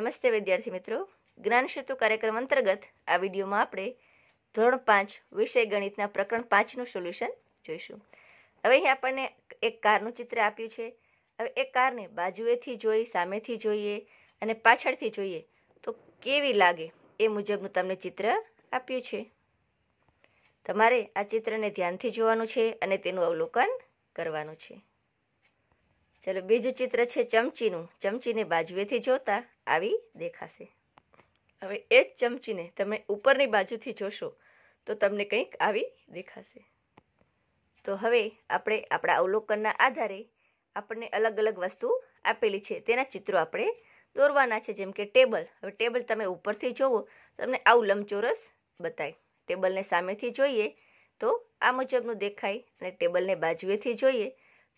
નમસ્તે વિદ્યાર્થી મિત્રો જ્ઞાન સેતુ કાર્યક્રમ અંતર્ગત આ વિડીયોમાં આપણે ધોરણ પાંચ વિષય ગણિતના પ્રકરણ પાંચનું સોલ્યુશન જોઈશું હવે અહીં આપણને એક કારનું ચિત્ર આપ્યું છે હવે એ કારને બાજુએથી જોઈ સામેથી જોઈએ અને પાછળથી જોઈએ તો કેવી લાગે એ મુજબનું તમને ચિત્ર આપ્યું છે તમારે આ ચિત્રને ધ્યાનથી જોવાનું છે અને તેનું અવલોકન કરવાનું છે ચલો બીજું ચિત્ર છે ચમચીનું ચમચીને બાજુએથી જોતા આવી દેખાશે હવે એ જ ચમચીને તમે ઉપરની બાજુથી જોશો તો તમને કંઈક આવી દેખાશે તો હવે આપણે આપણા અવલોકનના આધારે આપણને અલગ અલગ વસ્તુ આપેલી છે તેના ચિત્રો આપણે દોરવાના છે જેમ કે ટેબલ હવે ટેબલ તમે ઉપરથી જોવો તમને આવું લંબચોરસ બતાય ટેબલને સામેથી જોઈએ તો આ મુજબનું દેખાય અને ટેબલને બાજુએથી જોઈએ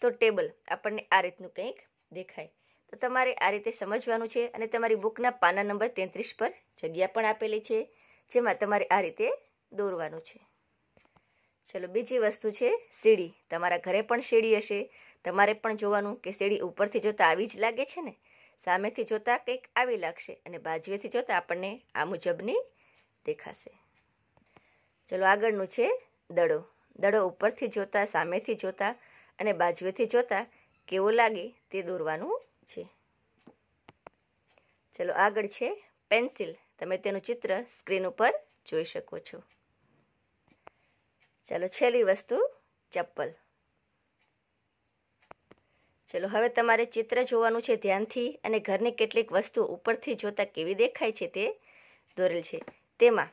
તો ટેબલ આપણને આ રીતનું કંઈક દેખાય તો તમારે આ રીતે સમજવાનું છે અને તમારી બુકના પાના નંબર તેત્રીસ પર જગ્યા પણ આપેલી છે જેમાં તમારે આ રીતે દોરવાનું છે ચલો બીજી વસ્તુ છે સીડી તમારા ઘરે પણ સીડી હશે તમારે પણ જોવાનું કે સીડી ઉપરથી જોતા આવી જ લાગે છે ને સામેથી જોતા કંઈક આવી લાગશે અને બાજુએથી જોતા આપણને આ મુજબની દેખાશે ચલો આગળનું છે દડો દડો ઉપરથી જોતા સામેથી જોતા અને બાજુએથી જોતા કેવો લાગે તે દોરવાનું છે ચલો આગળ છે પેન્સિલ તમે તેનું ચિત્ર સ્ક્રીન ઉપર જોઈ શકો છો ચલો છેલ્લી વસ્તુ ચપ્પલ ચલો હવે તમારે ચિત્ર જોવાનું છે ધ્યાનથી અને ઘરની કેટલીક વસ્તુ ઉપરથી જોતાં કેવી દેખાય છે તે દોરેલ છે તેમાં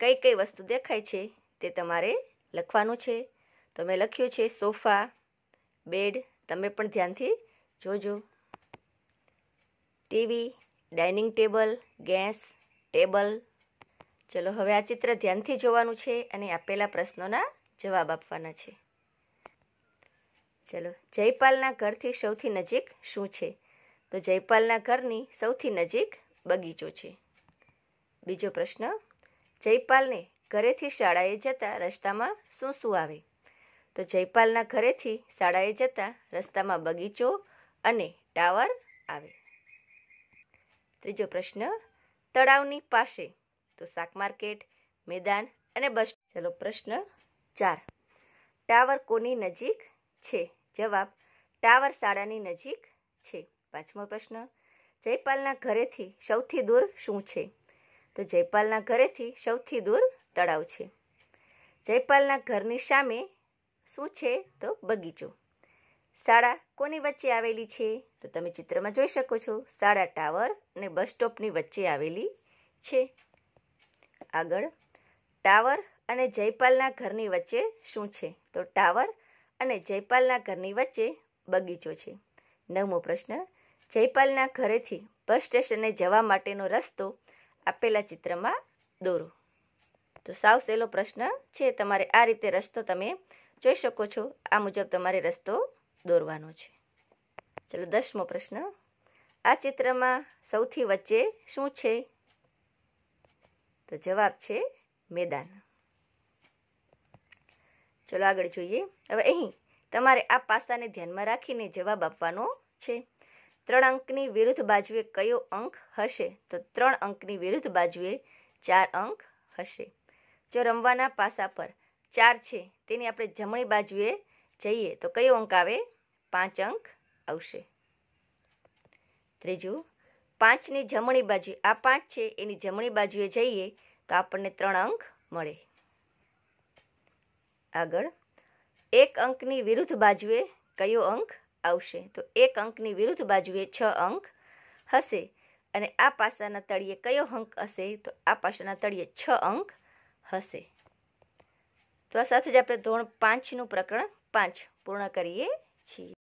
કઈ કઈ વસ્તુ દેખાય છે તે તમારે લખવાનું છે તો મેં લખ્યું છે સોફા બેડ તમે પણ ધ્યાનથી જોજો TV dining table gas table ચલો હવે આ ચિત્ર ધ્યાનથી જોવાનું છે અને આપેલા પ્રશ્નોના જવાબ આપવાના છે ચલો જયપાલના ઘરથી સૌથી નજીક શું છે તો જયપાલના ઘરની સૌથી નજીક બગીચો છે બીજો પ્રશ્ન જયપાલને ઘરેથી શાળાએ જતા રસ્તામાં શું શું આવે તો જયપાલના ઘરેથી શાળાએ જતા રસ્તામાં બગીચો અને ટાવર આવે ત્રીજો પ્રશ્ન તળાવની પાસે તો શાક માર્કેટ મેદાન અને બસ ચલો પ્રશ્ન ચાર ટાવર કોની નજીક છે જવાબ ટાવર શાળાની નજીક છે પાંચમો પ્રશ્ન જયપાલના ઘરેથી સૌથી દૂર શું છે તો જયપાલના ઘરેથી સૌથી દૂર તળાવ છે જયપાલના ઘરની સામે શું છે તો બગીચો શાળા કોની વચ્ચે આવેલી છે તો તમે ચિત્રમાં જોઈ શકો છો શાળા ટાવર અને બસ સ્ટોપની વચ્ચે આવેલી છે આગળ ટાવર અને જયપાલના ઘરની વચ્ચે શું છે તો ટાવર અને જયપાલના ઘરની વચ્ચે બગીચો છે નવમો પ્રશ્ન જયપાલના ઘરેથી બસ સ્ટેશને જવા માટેનો રસ્તો આપેલા ચિત્રમાં દોરો તો સાવ સહેલો પ્રશ્ન છે તમારે આ રીતે રસ્તો તમે જોઈ શકો છો આ મુજબ તમારે રસ્તો દોરવાનો છે ચલો દસમો પ્રશ્ન આ ચિત્રમાં સૌથી વચ્ચે શું છે તો જવાબ છે મેદાન ચલો આગળ જોઈએ હવે અહીં તમારે આ પાસાને ધ્યાનમાં રાખીને જવાબ આપવાનો છે ત્રણ અંકની વિરુદ્ધ બાજુએ કયો અંક હશે તો ત્રણ અંકની વિરુદ્ધ બાજુએ ચાર અંક હશે જો રમવાના પાસા પર ચાર છે તેની આપણે જમણી બાજુએ જઈએ તો કયો અંક આવે પાંચ અંક આવશે ત્રીજું પાંચની જમણી બાજુ આ પાંચ છે એની જમણી બાજુએ જઈએ તો આપણને ત્રણ અંક મળે આગળ એક અંકની વિરુદ્ધ બાજુએ કયો અંક આવશે તો એક અંકની વિરુદ્ધ બાજુએ છ અંક હશે અને આ પાસાના તળિયે કયો અંક હશે તો આ પાસાના તળિયે છ અંક હશે તો આ સાથે જ આપણે ધોરણ પાંચનું પ્રકરણ પાંચ પૂર્ણ કરીએ છીએ